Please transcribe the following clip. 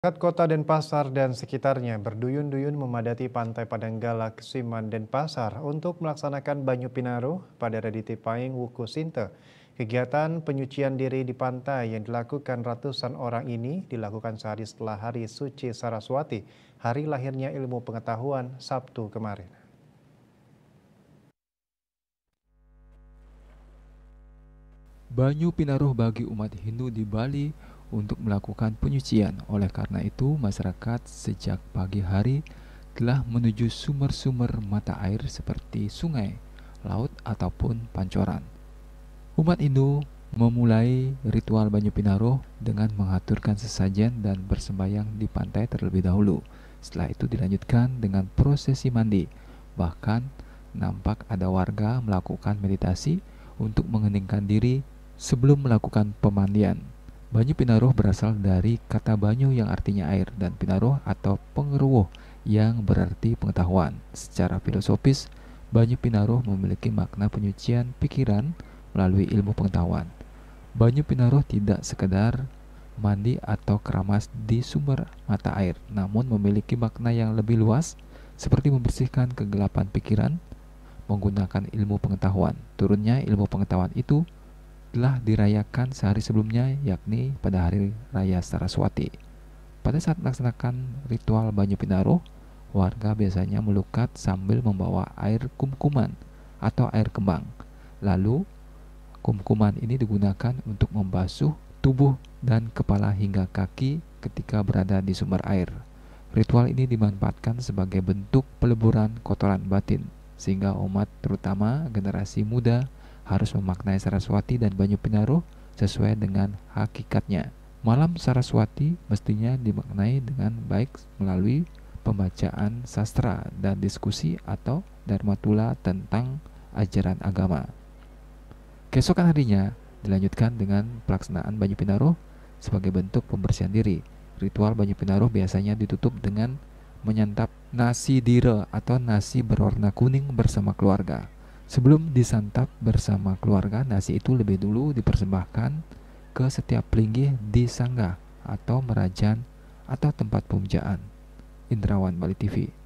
Masyarakat kota Denpasar dan sekitarnya berduyun-duyun memadati Pantai Padanggala, Kesiman, Denpasar untuk melaksanakan Banyu Pinaruh pada raditi Paing Wuku Sinte. Kegiatan penyucian diri di pantai yang dilakukan ratusan orang ini dilakukan sehari setelah hari suci Saraswati, hari lahirnya ilmu pengetahuan Sabtu kemarin. Banyu Pinaruh bagi umat Hindu di Bali untuk melakukan penyucian. Oleh karena itu, masyarakat sejak pagi hari telah menuju sumber-sumber mata air seperti sungai, laut, ataupun pancoran. Umat Hindu memulai ritual Banyu Pinaroh dengan mengaturkan sesajen dan bersembayang di pantai terlebih dahulu. Setelah itu dilanjutkan dengan prosesi mandi. Bahkan nampak ada warga melakukan meditasi untuk mengeningkan diri sebelum melakukan pemandian. Banyu Pinaruh berasal dari kata banyu yang artinya air dan pinaruh atau pengeruh yang berarti pengetahuan. Secara filosofis, banyu pinaruh memiliki makna penyucian pikiran melalui ilmu pengetahuan. Banyu pinaruh tidak sekedar mandi atau keramas di sumber mata air, namun memiliki makna yang lebih luas seperti membersihkan kegelapan pikiran menggunakan ilmu pengetahuan. Turunnya ilmu pengetahuan itu telah dirayakan sehari sebelumnya yakni pada hari raya Saraswati. Pada saat melaksanakan ritual Banyu Pinaruh, warga biasanya melukat sambil membawa air kumkuman atau air kembang. Lalu, kumkuman ini digunakan untuk membasuh tubuh dan kepala hingga kaki ketika berada di sumber air. Ritual ini dimanfaatkan sebagai bentuk peleburan kotoran batin, sehingga umat, terutama generasi muda, harus memaknai Saraswati dan Banyu Pinaruh sesuai dengan hakikatnya. Malam Saraswati mestinya dimaknai dengan baik melalui pembacaan sastra dan diskusi atau dharmatula tentang ajaran agama. Keesokan harinya dilanjutkan dengan pelaksanaan Banyu Pinaruh sebagai bentuk pembersihan diri. Ritual Banyu Pinaruh biasanya ditutup dengan menyantap nasi dire atau nasi berwarna kuning bersama keluarga. Sebelum disantap bersama keluarga, nasi itu lebih dulu dipersembahkan ke setiap pelinggih di sanggah atau merajan atau tempat pemujaan. Indrawan Bali TV